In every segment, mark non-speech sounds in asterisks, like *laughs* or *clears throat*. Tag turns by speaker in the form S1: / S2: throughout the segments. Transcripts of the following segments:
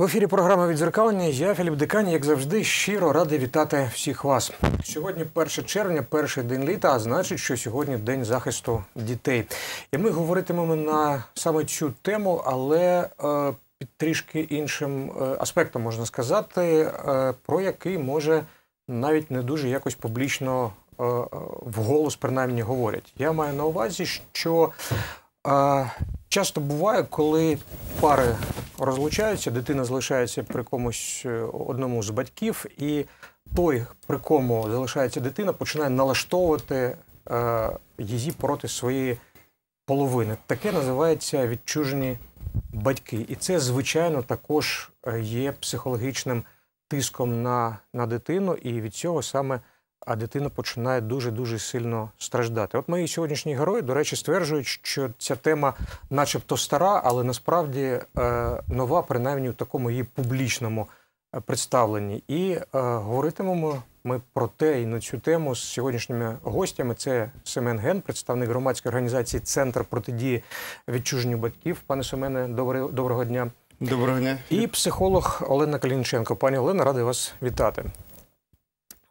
S1: В ефірі програма відзеркалення. Я Філіп Дикані, як завжди, щиро радий вітати всіх вас. Сьогодні 1 червня, перший день літа, а значить, що сьогодні день захисту дітей. І ми говоритимемо на саме цю тему, але е, під трішки іншим е, аспектом можна сказати, е, про який може навіть не дуже якось публічно е, е, вголос принаймні говорять. Я маю на увазі, що е, Часто буває, коли пари розлучаються, дитина залишається при комусь е, одному з батьків, і той, при кому залишається дитина, починає налаштовувати е, її проти своєї половини. Таке називається відчужені батьки. І це, звичайно, також е, є психологічним тиском на, на дитину, і від цього саме а дитина починає дуже-дуже сильно страждати. От мої сьогоднішні герої, до речі, стверджують, що ця тема, начебто, стара, але насправді е, нова, принаймні у такому її публічному е, представленні. І е, говоритимемо ми про те і на цю тему з сьогоднішніми гостями. Це Семен Ген, представник громадської організації Центр протидії відчуженню батьків. Пане Семене, доброго дня. Доброго дня. І психолог Олена Калінченко. Пані Олена, радий вас вітати.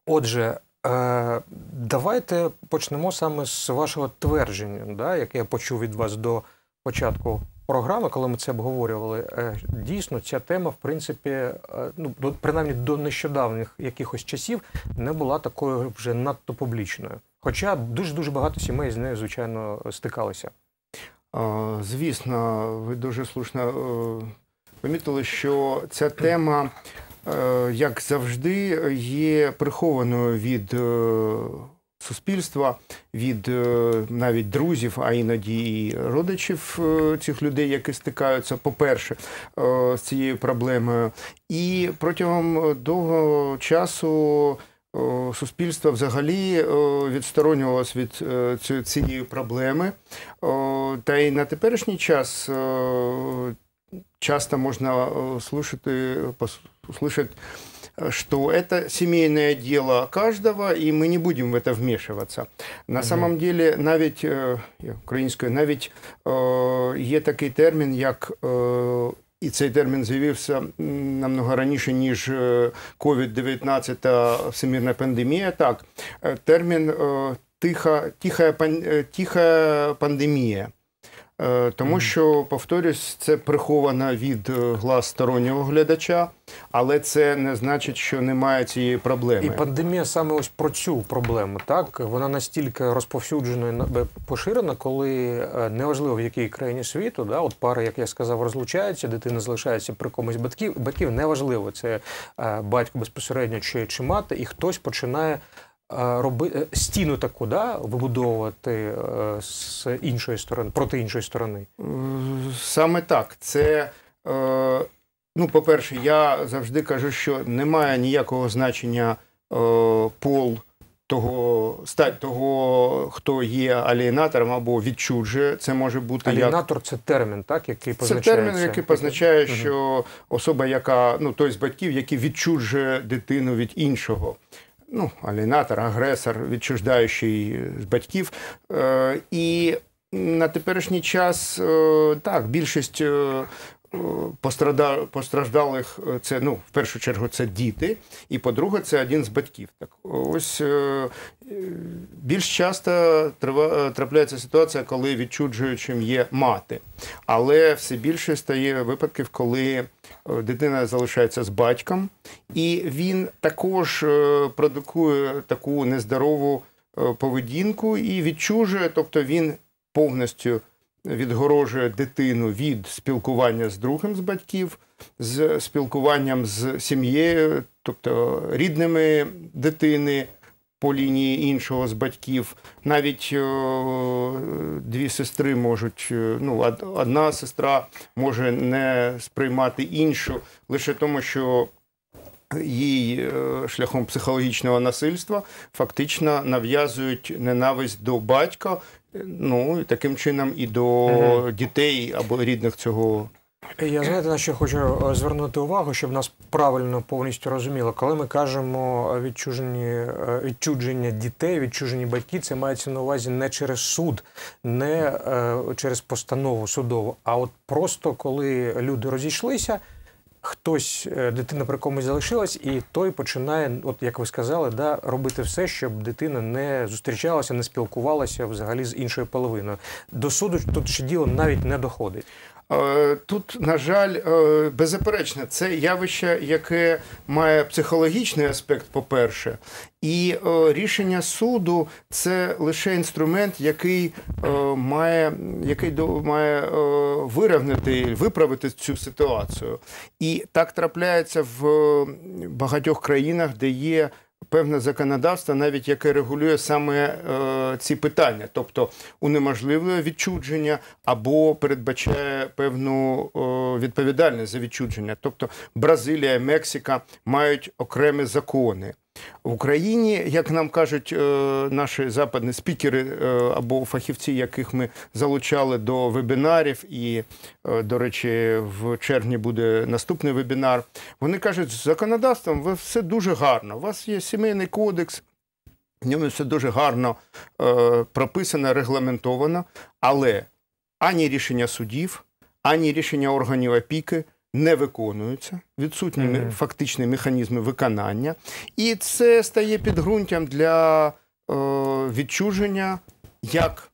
S1: Отже, Е, давайте почнемо саме з вашого твердження, да, яке я почув від вас до початку програми, коли ми це обговорювали. Е, дійсно, ця тема, в принципі, е, ну принаймні до нещодавніх якихось часів не була такою вже надто публічною. Хоча дуже дуже багато
S2: сімей з нею, звичайно, стикалися. Звісно, ви дуже слушно помітили, що ця тема Е, як завжди, є прихованою від е, суспільства, від е, навіть друзів, а іноді і родичів цих людей, які стикаються, по-перше, з цією проблемою, і протягом довгого часу. Суспільство взагалі відсторонювалося від цієї проблеми, та й на теперішній час часто можно э, слышать, услышать, э, что это семейное дело каждого, и мы не будем в это вмешиваться. На mm самом деле, навіть э, українською, навіть є такий термін, як і цей термін з'явився намного раніше, ніж COVID-19 та всемірна пандемія. Так, термін тиха, тиха, тиха пандемія. Е, тому що, повторюсь, це приховано від е, глаз стороннього глядача, але це не значить, що немає цієї проблеми. І пандемія саме ось про цю проблему.
S1: Так вона настільки розповсюджена і поширена, коли е, неважливо в якій країні світу, да, от пари, як я сказав, розлучається дитина залишається при комусь батьків. Батьків неважливо, це батько безпосередньо чи, чи мати, і хтось починає. Е, роби е, стіну таку, да, вибудовувати
S2: е, з іншої сторони проти іншої сторони? Саме так. Це ну, по-перше, я завжди кажу, що немає ніякого значення пол. Того стать того, хто є алієнатором або відчуджує, це може бути алієнатор. Як... Це термін, так який позначає Це термін, який позначає, що особа, яка ну той з батьків, який відчуджує дитину від іншого ну, алінатор, агресор, відчуждаючий е, з батьків. Е, і на теперішній час е, так більшість постраждалих е, це ну в першу чергу це діти, і по-друге, це один з батьків. Так ось е, більш часто е, трапляється ситуація, коли відчуджуючим є мати, але все більше стає випадків, коли дитина залишається з батьком, і він також продукує таку нездорову поведінку і відчужує, тобто він повністю відгорожує дитину від спілкування з другим з батьків, з спілкуванням з сім'єю, тобто рідними дитини. По лінії іншого з батьків. Навіть о, дві сестри можуть, е, ну, одна сестра може не сприймати іншу, лише тому, що їй е, шляхом психологічного насильства фактично нав'язують ненависть до батька, е, ну і таким чином і до угу. дітей або рідних цього.
S1: Я знаєте, на що хочу е, звернути увагу, щоб нас правильно повністю розуміло. Коли ми кажемо відчужені відчудження дітей, відчужені батьки, це мається на увазі не через суд, не через постанову судову, а от просто коли люди розійшлися. Хтось е, дитина при комусь залишилась, і той починає, от як ви сказали, да, робити все, щоб дитина не зустрічалася, не спілкувалася
S2: взагалі з іншою половиною. До суду тут ще діло навіть не доходить. Е, тут, на жаль, е, беззаперечно, це явище, яке має психологічний аспект, по-перше, і е, рішення суду це лише інструмент, який має який має вирівняти, виправити цю ситуацію. І так трапляється в багатьох країнах, де є певне законодавство, навіть яке регулює саме е, ці питання, тобто унеможливлює відчудження або передбачає певну е, відповідальність за відчудження. Тобто Бразилія, Мексика мають окремі закони. В Україні, як нам кажуть е, наші западні спікери е, або фахівці, яких ми залучали до вебінарів, і, е, до речі, в червні буде наступний вебінар. Вони кажуть, з законодавством все дуже гарно. У вас є сімейний кодекс, в ньому все дуже гарно прописано, регламентовано, але ані рішення судів, ані рішення органів опіки не виконуються, відсутні mm-hmm. фактичні механізми виконання, і це стає підґрунтям для е, відчуження як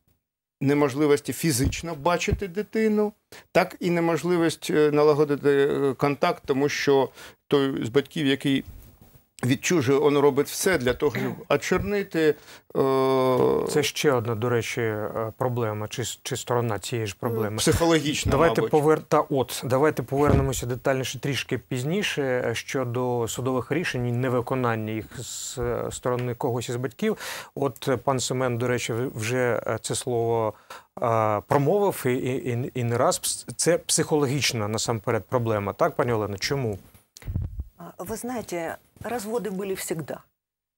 S2: неможливості фізично бачити дитину, так і неможливість е, налагодити е, контакт, тому що той з батьків, який відчужує, воно робить все для того, щоб е. очернити. О... Е, це ще одна, до
S1: речі, е, проблема, чи чи сторона цієї ж проблеми. Психологічна, давайте мабуть. Повер... Та от, давайте повернемося детальніше трішки пізніше щодо судових рішень і невиконання їх з сторони когось із батьків. От пан Семен, до речі, вже це слово. Промовив і, і і, не раз це психологічна насамперед проблема, так, пані Олено? Чому?
S3: Вы знаете, разводы были всегда.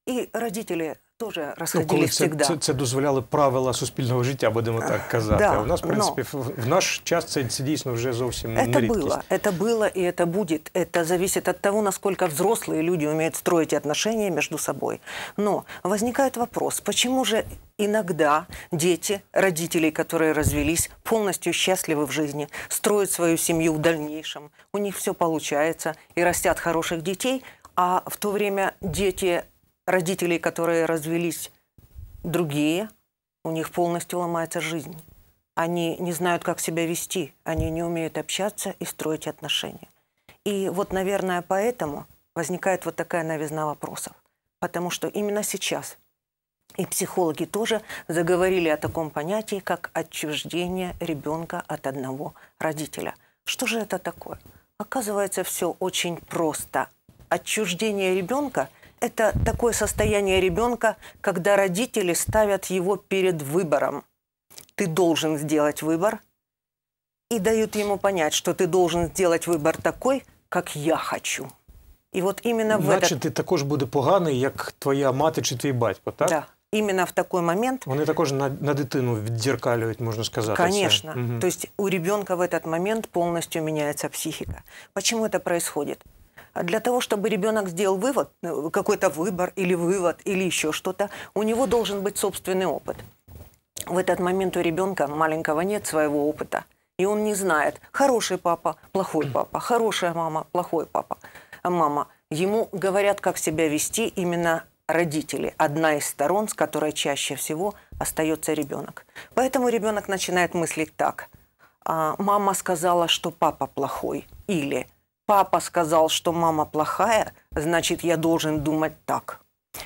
S3: И родители Дуже розходили ну, це, це
S1: це дозволяли правила суспільного життя, будемо так казати. Да, а в нас, в принципі, но... в наш час це, це дійсно вже зовсім не Это было,
S3: это было и это будет. Это зависит от того, насколько взрослые люди умеют строить отношения между собой. Но возникает вопрос, почему же иногда дети родителей, которые развелись, полностью счастливы в жизни, строят свою семью в дальнейшем, у них все получается и растят хороших детей, а в то время дети родителей, которые развелись, другие, у них полностью ломается жизнь. Они не знают, как себя вести, они не умеют общаться и строить отношения. И вот, наверное, поэтому возникает вот такая новизна вопросов. Потому что именно сейчас и психологи тоже заговорили о таком понятии, как отчуждение ребенка от одного родителя. Что же это такое? Оказывается, все очень просто. Отчуждение ребенка это такое состояние ребенка, когда родители ставят его перед выбором. Ты должен сделать выбор и дают ему понять, что ты должен сделать выбор такой, как я хочу.
S1: И вот именно в Значить, этот... ти також буде поганий, как твоя мати чи твій батько, так? Да.
S3: Именно в такой момент.
S1: Вони також на, на дитину віддзеркалюють, можно сказать. Конечно. Угу. То
S3: есть у ребенка в этот момент полностью меняется психика. Почему это происходит? для того, чтобы ребенок сделал вывод, э, какой-то выбор или вывод, или еще что-то, у него должен быть собственный опыт. В этот момент у ребенка маленького нет своего опыта. И он не знает, хороший папа, плохой папа, хорошая мама, плохой папа, а мама. Ему говорят, как себя вести именно родители, одна из сторон, с которой чаще всего остается ребенок. Поэтому ребенок начинает мыслить так. «А, мама сказала, что папа плохой. Или папа сказал, что мама плохая, значит, я должен думать так.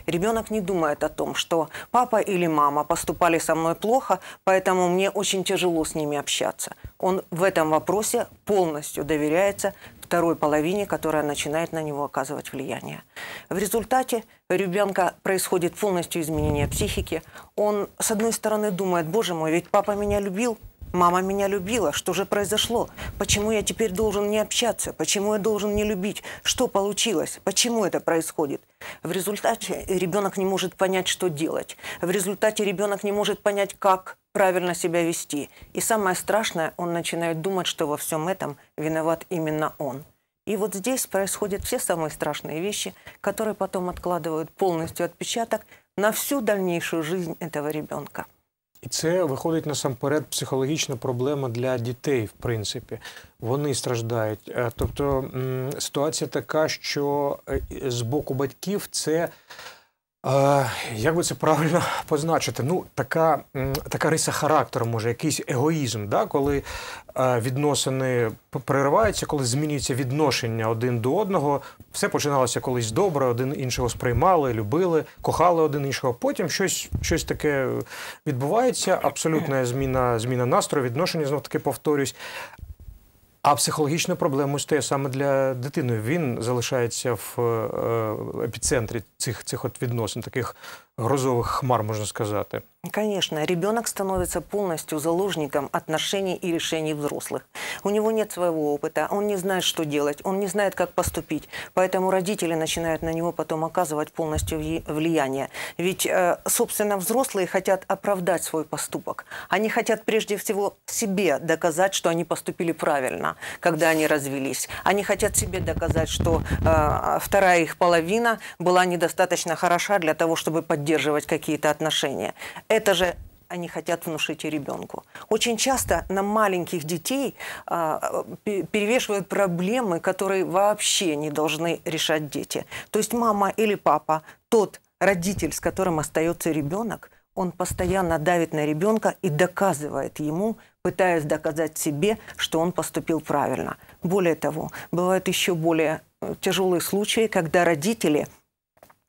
S3: Ребенок не думает о том, что папа или мама поступали со мной плохо, поэтому мне очень тяжело с ними общаться. Он в этом вопросе полностью доверяется второй половине, которая начинает на него оказывать влияние. В результате у ребенка происходит полностью изменение психики. Он, с одной стороны, думает, боже мой, ведь папа меня любил, Мама меня любила. Что же произошло? Почему я теперь должен не общаться? Почему я должен не любить? Что получилось? Почему это происходит? В результате ребенок не может понять, что делать. В результате ребенок не может понять, как правильно себя вести. И самое страшное, он начинает думать, что во всем этом виноват именно он. И вот здесь происходят все самые страшные вещи, которые потом откладывают полностью отпечаток на всю дальнейшую жизнь этого ребенка.
S1: І це виходить насамперед психологічна проблема для дітей, в принципі. Вони страждають. Е, тобто ситуація така, що е, з боку батьків це. Як би це правильно *laughs* позначити? Ну, така така риса характеру, може, якийсь егоїзм, да? коли відносини перериваються, коли змінюється відношення один до одного. Все починалося колись добре, один іншого сприймали, любили, кохали один іншого. Потім щось щось таке відбувається. Абсолютна зміна зміна настрою, відношення знов таки повторюсь. А психологічну проблему стає саме для дитини. Він залишається в е, е, епіцентрі цих цих от відносин, таких грозових хмар, можна сказати.
S3: Конечно, ребенок становится полностью заложником отношений и решений взрослых. У него нет своего опыта, он не знает, что делать, он не знает, как поступить. Поэтому родители начинают на него потом оказывать полностью влияние. Ведь, э, собственно, взрослые хотят оправдать свой поступок. Они хотят прежде всего себе доказать, что они поступили правильно, когда они развелись. Они хотят себе доказать, что э, вторая их половина была недостаточно хороша для того, чтобы поддержать поддерживать какие-то отношения. Это же они хотят внушить и ребенку. Очень часто на маленьких детей а, перевешивают проблемы, которые вообще не должны решать дети. То есть мама или папа, тот родитель, с которым остается ребенок, он постоянно давит на ребенка и доказывает ему, пытаясь доказать себе, что он поступил правильно. Более того, бывают еще более э, тяжелые случаи, когда родители –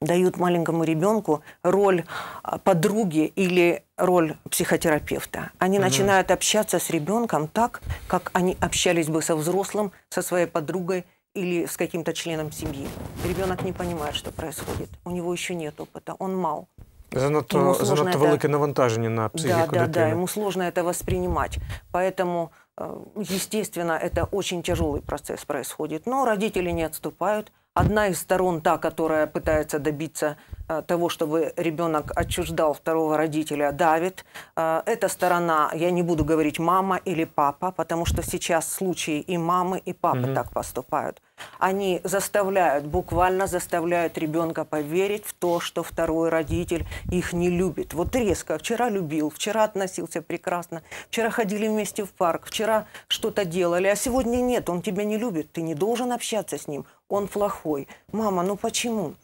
S3: дают маленькому ребенку роль а, подруги или роль психотерапевта. Они угу. начинают общаться с ребенком так, как они общались бы со взрослым, со своей подругой или с каким-то членом семьи. Ребенок не понимает, что происходит. У него еще нет опыта, он мал. Занадто, занадто это... велике навантаження на психику да, да, Да, ему сложно это воспринимать. Поэтому, э, естественно, это очень тяжелый процесс происходит. Но родители не отступают, одна из сторон, та, которая пытается добиться э, того, чтобы ребенок отчуждал второго родителя, давит. Э, эта сторона, я не буду говорить мама или папа, потому что сейчас случаи и мамы, и папы Mm -hmm. так поступают. Они заставляют, буквально заставляют ребенка поверить в то, что второй родитель их не любит. Вот резко. Вчера любил, вчера относился прекрасно, вчера ходили вместе в парк, вчера что-то делали, а сегодня нет, он тебя не любит, ты не должен общаться с ним, он плохой. Мама, ну почему?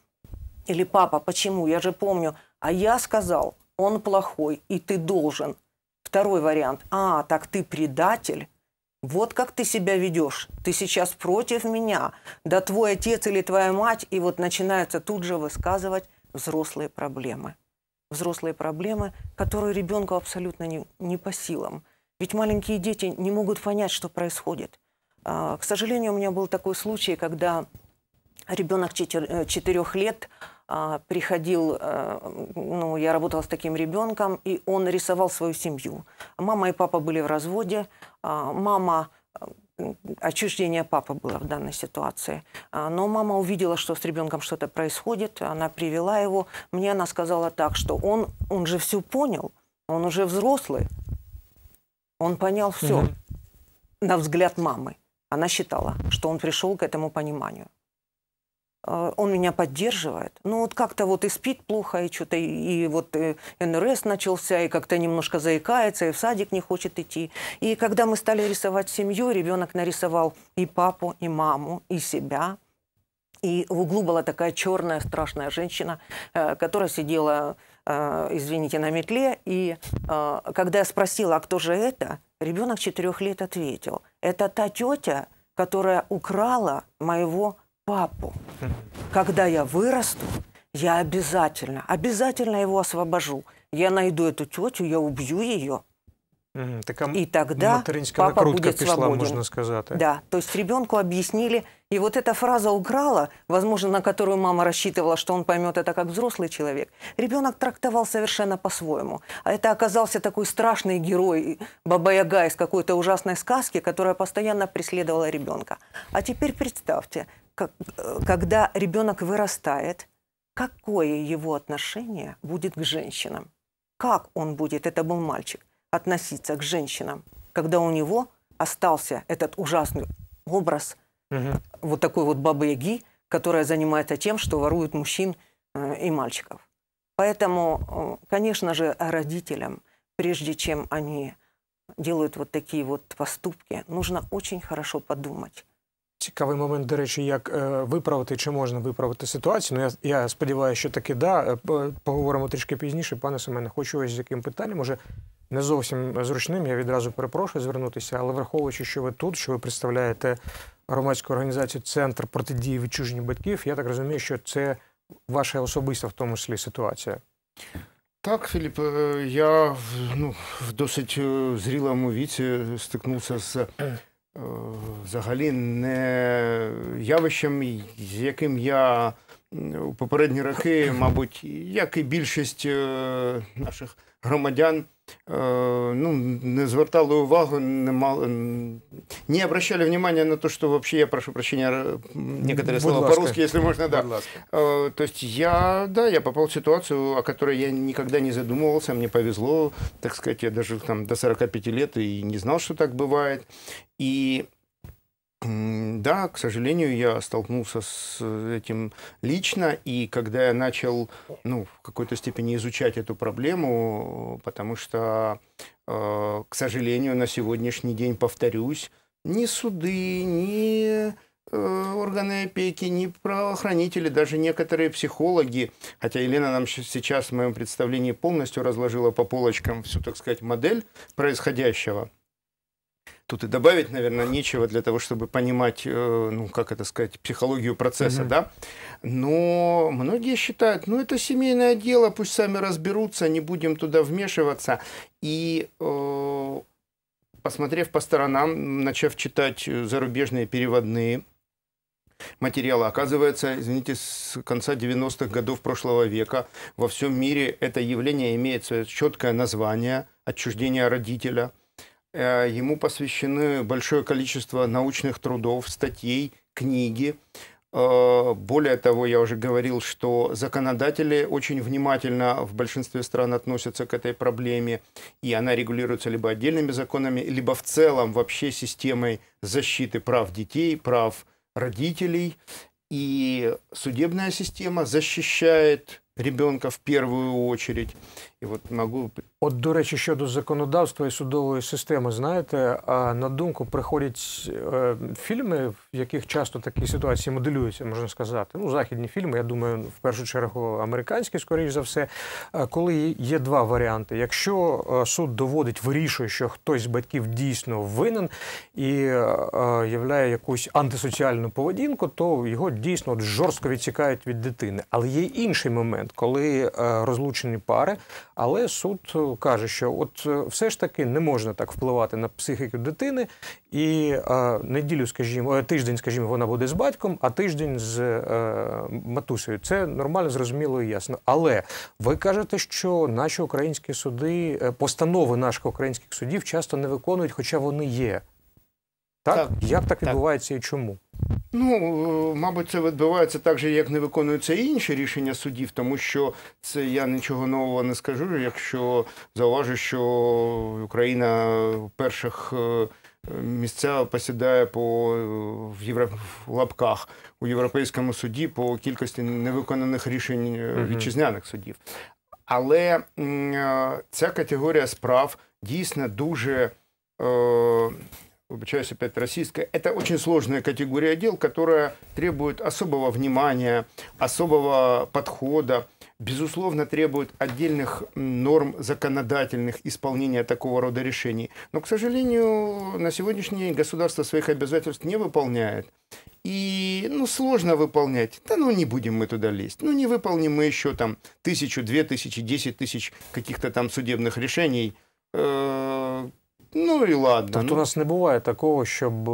S3: Или папа, почему? Я же помню. А я сказал, он плохой, и ты должен. Второй вариант. А, так ты предатель? Вот как ты себя ведешь. Ты сейчас против меня. Да твой отец или твоя мать. И вот начинается тут же высказывать взрослые проблемы. Взрослые проблемы, которые ребенку абсолютно не, не по силам. Ведь маленькие дети не могут понять, что происходит. А, к сожалению, у меня был такой случай, когда ребенок э, четырех лет а, приходил, э, ну, я работала с таким ребенком, и он рисовал свою семью. Мама и папа были в разводе. А, мама э, отчуждение папы было в данной ситуации. Но мама увидела, что с ребенком что-то происходит, она привела его. Мне она сказала так, что он, он же все понял, он уже взрослый, он понял все, угу. на взгляд мамы. Она считала, что он пришел к этому пониманию. Э, он меня поддерживает. Ну вот как-то вот и спит плохо, и что-то, и вот и э, НРС начался, и как-то немножко заикается, и в садик не хочет идти. И когда мы стали рисовать семью, ребенок нарисовал и папу, и маму, и себя. И в углу была такая черная страшная женщина, э, которая сидела извините, на метле. И когда я спросила, а кто же это, Ребенок четырех лет ответил, это та тетя, которая украла моего папу. Когда я вырасту, я обязательно, обязательно его освобожу. Я найду эту тетю, я убью ее, Угу, така и тогда папа будет пішла, свободен. можно
S1: сказать. Да,
S3: то есть ребенку объяснили, и вот эта фраза украла, возможно, на которую мама рассчитывала, что он поймет это как взрослый человек, ребенок трактовал совершенно по-своему. А это оказался такой страшный герой Баба-Яга из какой-то ужасной сказки, которая постоянно преследовала ребенка. А теперь представьте, как, э, когда ребенок вырастает, какое его отношение будет к женщинам? Как он будет, это был мальчик, относиться к женщинам, когда у него остался этот ужасный образ угу. вот такой вот бабы-яги, которая занимается тем, что ворует мужчин э, и мальчиков. Поэтому, э, конечно же, родителям, прежде чем они делают вот такие вот поступки, нужно очень хорошо подумать.
S1: Цікавий момент, до речі, як е, виправити чи можна виправити ситуацію. Ну я я сподіваюся, що таки да. Поговоримо трішки пізніше. Пане Семене, хочу ось з яким питанням. Може, не зовсім зручним. Я відразу перепрошую звернутися, але враховуючи, що ви тут, що ви представляєте громадську організацію Центр протидії відчуженню батьків, я так розумію, що це ваша
S2: особиста в тому числі ситуація. Так, Філіп, е, я ну, в досить е, зрілому віці стикнувся з е, взагалі не явищем, з яким я у попередні роки, мабуть, як і більшість наших громадян е, ну, не звертали увагу, не, мало, не обращали внимания на то, что вообще, я прошу прощения, некоторые слова по-русски, если можно, да. Э, то есть я, да, я попал в ситуацию, о которой я никогда не задумывался, мне повезло, так сказать, я дожил там до 45 лет и не знал, что так бывает. И Да, к сожалению, я столкнулся с э, этим лично, и когда я начал, ну, в какой-то степени изучать эту проблему, потому что, э, к сожалению, на сегодняшний день, повторюсь, ни суды, ни э, органы опеки, ни правоохранители, даже некоторые психологи, хотя Елена нам сейчас в моем представлении полностью разложила по полочкам всю, так сказать, модель происходящего – Тут и добавить, наверное, нечего для того, чтобы понимать, э, ну, как это сказать, психологию процесса, угу. да. Но многие считают, ну, это семейное дело, пусть сами разберутся, не будем туда вмешиваться. И э, посмотрев по сторонам, начав читать э, зарубежные переводные материалы, Оказывается, извините, с конца 90-х годов прошлого века во всем мире это явление имеет свое четкое название – отчуждение родителя. Э, ему посвящены большое количество научных трудов, статей, книги. Э, более того, я уже говорил, что законодатели очень внимательно в большинстве стран относятся к этой проблеме, и она регулируется либо отдельными законами, либо в целом вообще системой защиты прав детей, прав родителей. И судебная система защищает ребенка в первую очередь. І от могу...
S1: От, до речі, щодо законодавства і судової системи, знаєте, на думку приходять е, фільми, в яких часто такі ситуації моделюються, можна сказати. Ну, західні фільми, я думаю, в першу чергу американські, скоріш за все, коли є два варіанти. Якщо е, суд доводить, вирішує, що хтось з батьків дійсно винен і е, являє якусь антисоціальну поведінку, то його дійсно от жорстко відсікають від дитини. Але є інший момент момент, коли е, розлучені пари, але суд е, каже, що от е, все ж таки не можна так впливати на психіку дитини, і неділю, скажімо, тиждень, скажімо, вона буде з батьком, а тиждень з матусею. Це нормально, зрозуміло і ясно. Але ви кажете, що наші українські суди, постанови наших українських судів часто не виконують, хоча вони є. Так? так. Як так відбувається так. і чому?
S2: Ну, е, мабуть, це відбувається так же, як не виконуються і інші рішення судів, тому що це я нічого нового не скажу, якщо зауважу, що Україна перших е, місця посідає по в євро... в лапках у Європейському суді по кількості невиконаних рішень е, вітчизняних судів. Але ця категорія справ дійсно дуже. Е... обучаюсь опять российская, это очень сложная категория дел, которая требует особого внимания, особого подхода, безусловно, требует отдельных норм законодательных исполнения такого рода решений. Но, к сожалению, на сегодняшний день государство своих обязательств не выполняет. И, ну, сложно выполнять. Да ну, не будем мы туда лезть. Ну, не выполним мы еще там тысячу, две тысячи, десять тысяч каких-то там судебных решений. Э -э Ну і ладно. Тобто ну. у нас
S1: не буває такого, щоб е,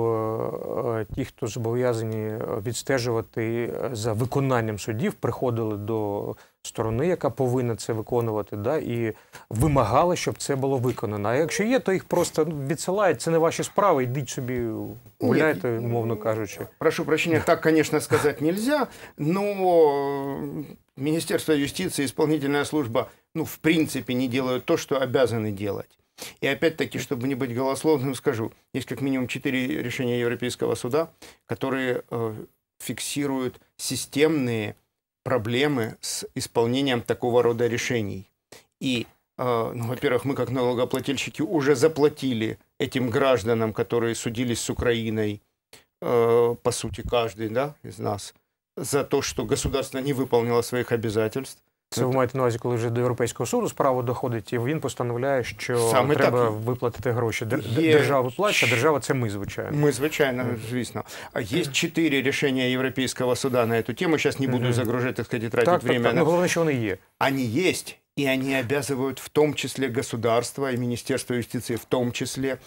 S1: е ті, хто зобов'язані е, відстежувати е, за виконанням судів, приходили до сторони, яка повинна це виконувати, да, і вимагали, щоб це було виконано.
S2: А якщо є, то їх просто ну, відсилають. Це не ваші справи, йдіть собі, гуляйте, умовно кажучи. Прошу прощення, так, звісно, сказати не э, можна, але Міністерство юстиції, исполнительная служба, ну, в принципі, не делают то, що обязаны делать. И опять-таки, чтобы не быть голословным, скажу, есть как минимум четыре решения Европейского суда, которые э, фиксируют системные проблемы с исполнением такого рода решений. И, э, ну, во-первых, мы как налогоплательщики уже заплатили этим гражданам, которые судились с Украиной, э, по сути, каждый да, из нас, за то, что государство не выполнило своих обязательств. Це ви маєте на увазі, коли вже до Європейського суду справа доходить, і він постановляє, що Саме треба так. виплатити гроші. Держава виплачує, а держава це ми, звичайно. Ми, звичайно, звісно. Є чотири рішення Європейського суду на цю тему. Зараз не буду загружати, так сказати, тратити так, время. Так, так. Ну, головне, що вони є. Вони є. И они обязывают в том числе государство и Министерство юстиции в том числе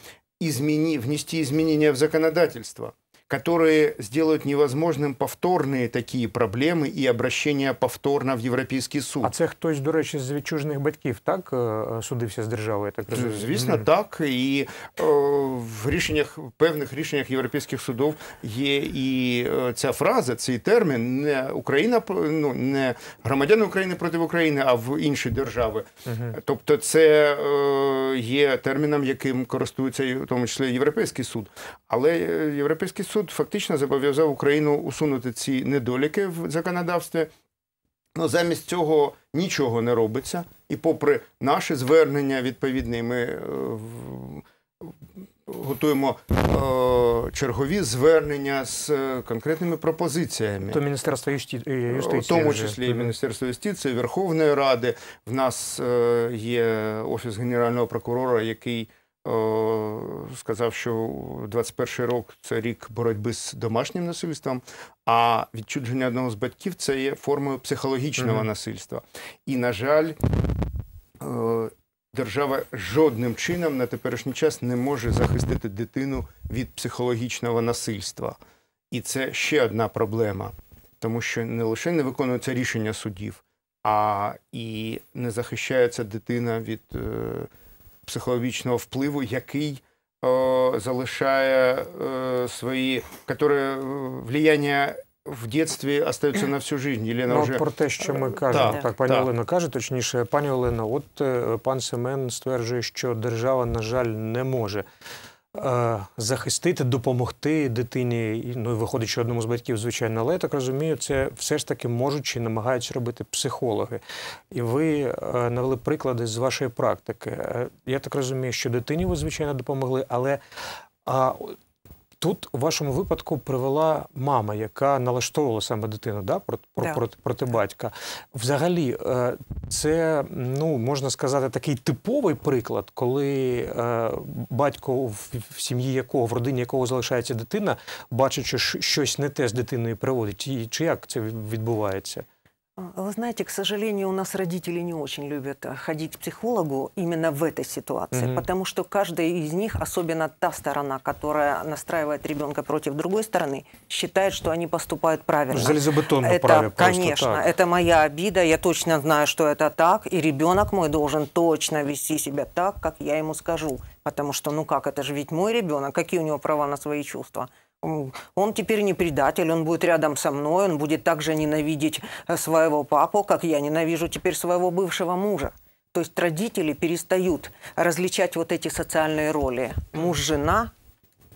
S2: измени, внести изменения в законодательство которые сделают невозможным повторные такі проблеми і обращення повторно в європейський суд. А це хтось, до речі, з відчужних батьків так е, судився з державою. Так звісно, mm -hmm. так і о, е, в рішеннях певних рішеннях європейських судів є і е, ця фраза, цей термін не Україна ну не громадяни України проти України, а в інші держави. Mm Тобто, це е, є терміном, яким користується в тому числі європейський суд, але європейський суд суд фактично зобов'язав Україну усунути ці недоліки в законодавстві. Ну, замість цього нічого не робиться. І, попри наше звернення, відповідні, ми е, готуємо е, чергові звернення з е, конкретними пропозиціями. То
S1: Міністерство юстиції. В тому числі
S2: і Міністерство юстиції, Верховної Ради. В нас є офіс Генерального прокурора, який Е, сказав, що 21-й рік – це рік боротьби з домашнім насильством, а відчудження одного з батьків це є формою психологічного mm насильства. І, на жаль, е, держава жодним чином на теперішній час не може захистити дитину від психологічного насильства. І це ще одна проблема, тому що не лише не виконується рішення судів, а і не захищається дитина від. Е, психологічного впливу, який о, залишає о, е, свої, которые е, влияння в дитинстві остається на всю життя. Єлена ну, вже... Про те, що ми кажемо, да, так пані да. Олена
S1: каже, точніше, пані Олена, от е, пан Семен стверджує, що держава, на жаль, не може Е, захистити, допомогти дитині. Ну виходить, що одному з батьків, звичайно, але я так розумію, це все ж таки можуть чи намагаються робити психологи. І ви е, навели приклади з вашої практики. Е, я так розумію, що дитині ви звичайно допомогли, але. А Тут у вашому випадку привела мама, яка налаштовувала саме дитину, да, про да. проти, проти батька. Взагалі, е, це ну можна сказати такий типовий приклад, коли е, батько в сім'ї якого в родині якого залишається дитина, бачить, що щось не те з дитиною приводить, І чи як це відбувається?
S3: Вы знаете, к сожалению, у нас родители не очень любят э, ходить к психологу именно в этой ситуации, mm-hmm. потому что каждая из них, особенно та сторона, которая настраивает ребенка против другой стороны, считает, что они поступают правильно. Железобетонно это, праве Конечно, так. это моя обида, я точно знаю, что это так, и ребенок мой должен точно вести себя так, как я ему скажу, потому что, ну как, это же ведь мой ребенок, какие у него права на свои чувства? он теперь не предатель, он будет рядом со мной, он будет также ненавидеть э, своего папу, как я ненавижу теперь своего бывшего мужа. То есть родители перестают различать вот эти социальные роли. Муж, жена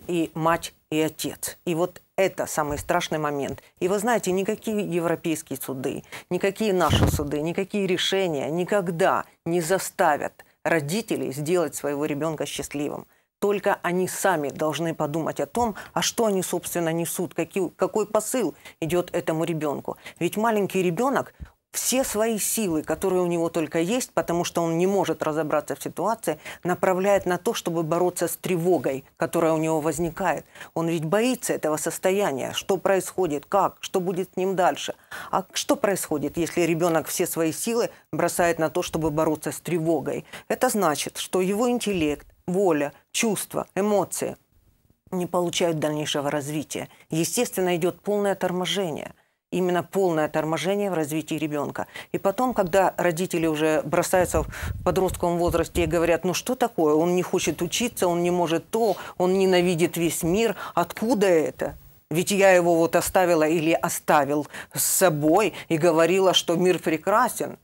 S3: и мать и отец. И вот это самый страшный момент. И вы знаете, никакие европейские суды, никакие наши суды, никакие решения никогда не заставят родителей сделать своего ребенка счастливым только они сами должны подумать о том, а что они, собственно, несут, какие, какой посыл идет этому ребенку. Ведь маленький ребенок, все свои силы, которые у него только есть, потому что он не может разобраться в ситуации, направляет на то, чтобы бороться с тревогой, которая у него возникает. Он ведь боится этого состояния, что происходит, как, что будет с ним дальше. А что происходит, если ребенок все свои силы бросает на то, чтобы бороться с тревогой? Это значит, что его интеллект, воля, чувства, эмоции не получают дальнейшего развития. Естественно, идет полное торможение – именно полное торможение в развитии ребенка. И потом, когда родители уже бросаются в подростковом возрасте и говорят, ну что такое, он не хочет учиться, он не может то, он ненавидит весь мир, откуда это? Ведь я его вот оставила или оставил с собой и говорила, что мир прекрасен.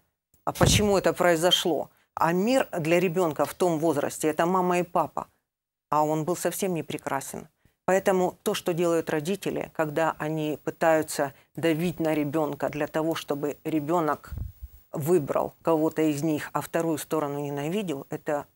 S3: А почему это произошло? А мир для ребенка в том возрасте – это мама и папа. А он был совсем не прекрасен. Поэтому то, что делают родители, когда они пытаются давить на ребенка для того, чтобы ребенок выбрал кого-то из них, а вторую сторону ненавидел, это,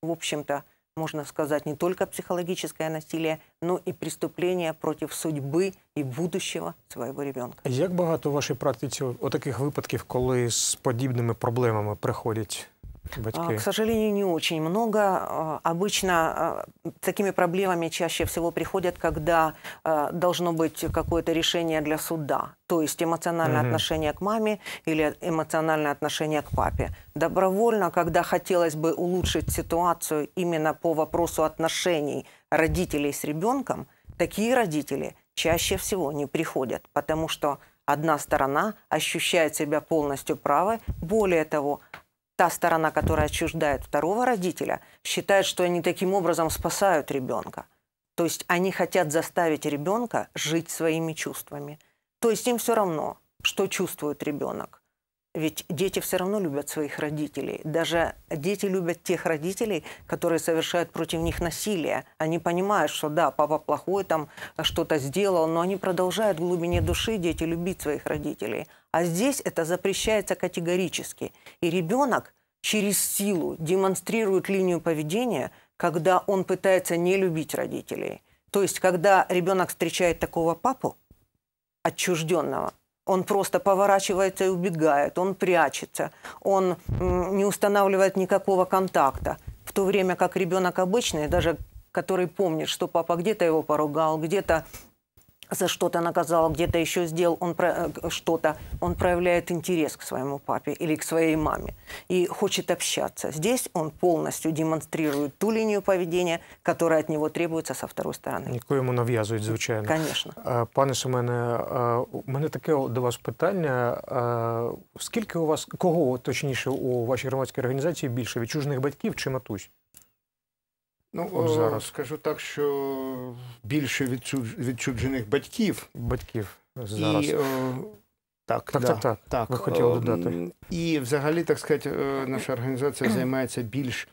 S3: в общем-то, можно сказать, не только психологическое насилие, но и преступление против судьбы и будущего своего ребенка.
S1: Як багато в вашій практиці отаких випадків, коли с подобными проблемами приходят? Батьки. К
S3: сожалению, не очень много. А, обычно а, такими проблемами чаще всего приходят, когда а, должно быть какое-то решение для суда. То есть эмоциональное угу. отношение к маме или эмоциональное отношение к папе. Добровольно, когда хотелось бы улучшить ситуацию именно по вопросу отношений родителей с ребенком, такие родители чаще всего не приходят, потому что одна сторона ощущает себя полностью правой. Более того, та сторона, которая отчуждает второго родителя, считает, что они таким образом спасают ребенка. То есть они хотят заставить ребенка жить своими чувствами. То есть им все равно, что чувствует ребенок. Ведь дети все равно любят своих родителей. Даже дети любят тех родителей, которые совершают против них насилие. Они понимают, что да, папа плохой, там что-то сделал, но они продолжают в глубине души дети любить своих родителей. А здесь это запрещается категорически. И ребенок через силу демонстрирует линию поведения, когда он пытается не любить родителей. То есть, когда ребенок встречает такого папу, отчужденного, он просто поворачивается и убегает, он прячется, он не устанавливает никакого контакта. В то время как ребенок обычный, даже который помнит, что папа где-то его поругал, где-то за что-то наказал, где-то еще сделал он про... Э, что-то, он проявляет интерес к своему папе или к своей маме и хочет общаться. Здесь он полностью демонстрирует ту линию поведения, которая от него требуется со второй сторони.
S1: Яку йому нав'язують, звичайно. Конечно. А, пане Семене, а, у меня таке до вас питання. А, сколько у вас, кого точнее у вашей громадській организации больше, відчужених батьків чи матусь?
S2: Ну е, зараз скажу так, що більше відчуджених батьків. Батьків зараз. І, е, о, так, так, да, так, так, так. Ви хотіли ем, додати. І взагалі, так сказати, е, наша організація *clears throat* займається більш.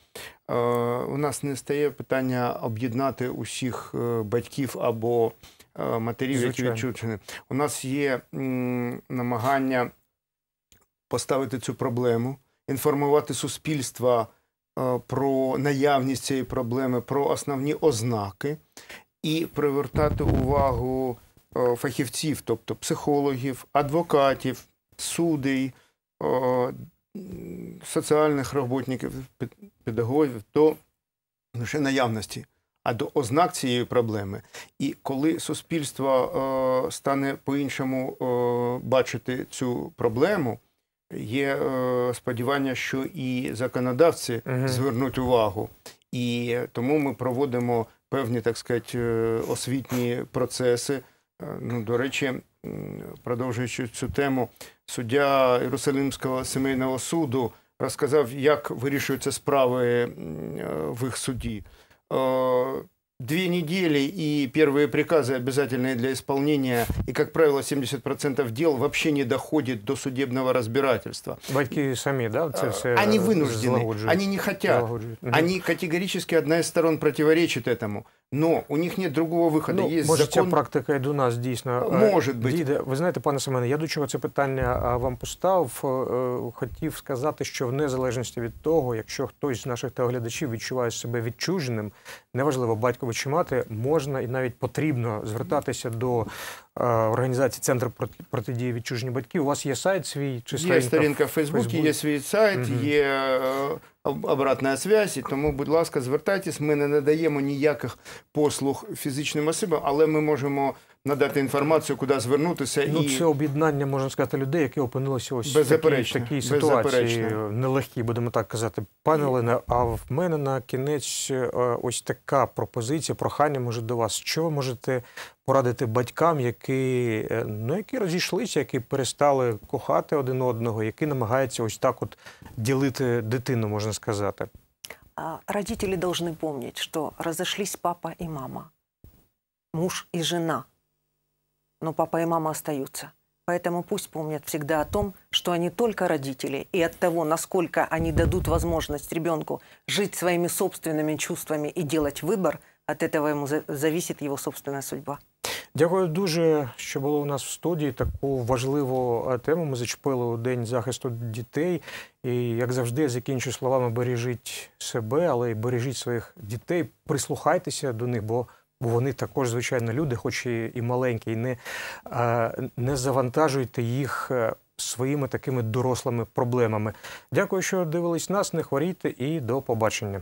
S2: У нас не стає питання об'єднати усіх батьків або матерів, які відчуджені. У нас є намагання поставити цю проблему, інформувати суспільства. Е, про наявність цієї проблеми, про основні ознаки, і привертати увагу е, фахівців, тобто психологів, адвокатів, судей, е, соціальних роботників, педагогів до лише ну, наявності. А до ознак цієї проблеми, і коли суспільство стане по-іншому бачити цю проблему, Є е, сподівання, що і законодавці угу. звернуть увагу, і тому ми проводимо певні, так сказати, е, освітні процеси. Е, ну, до речі, продовжуючи цю тему, суддя Єрусалимського сімейного суду розказав, як вирішуються справи в їх суді. две недели и первые приказы обязательные для исполнения, и, как правило, 70% дел вообще не доходит до судебного разбирательства.
S1: Батьки сами, да? Це а, они э, вынуждены, они не хотят. Они
S2: категорически, одна из сторон противоречит этому. Но у них нет другого виходу. Ну, Є може, закон... ця практика і до нас дійсно
S1: э, може бути. Ви знаєте, пане Семене, я до чого це питання вам поставив. Е, хотів сказати, що в незалежності від того, якщо хтось з наших телеглядачів відчуває себе відчуженим, неважливо батькові чи мати, можна і навіть потрібно звертатися до Е, організації Центр протидії відчужні батьків. У вас є сайт свій чи сторінка? Є сторінка в Фейсбуці,
S2: є свій сайт, угу. є е, обратна зв'язь. Тому, будь ласка, звертайтесь. Ми не надаємо ніяких послуг фізичним особам, але ми можемо надати інформацію, куди звернутися. Ну, і... Це
S1: об'єднання, можна сказати, людей, які опинилися ось в такій ситуації нелегкі, будемо так казати. Пане Лене, а в мене на кінець е, ось така пропозиція, прохання може до вас. Що ви можете порадити батькам, які е, ну, які розійшлися, які перестали кохати один одного, які намагаються ось так от ділити дитину, можна сказати?
S3: Родители должны помнить, что разошлись папа и мама, муж и жена – но папа и мама остаются. Поэтому пусть помнят всегда о том, что они только родители, и от того, насколько они дадут возможность ребенку жить своими собственными чувствами и делать выбор, от этого ему зависит его собственная судьба.
S1: Дякую дуже, що було у нас в студії. Таку важливу е, тему ми зачепили у день захисту дітей. І як завжди, я закінчу словами: бережіть себе, але й бережіть своїх дітей. Прислухайтеся до них, бо Бо вони також, звичайно, люди, хоч і, і маленькі, і не, не завантажуйте їх е, своїми такими дорослими проблемами. Дякую, що дивились нас. Не хворійте і до побачення.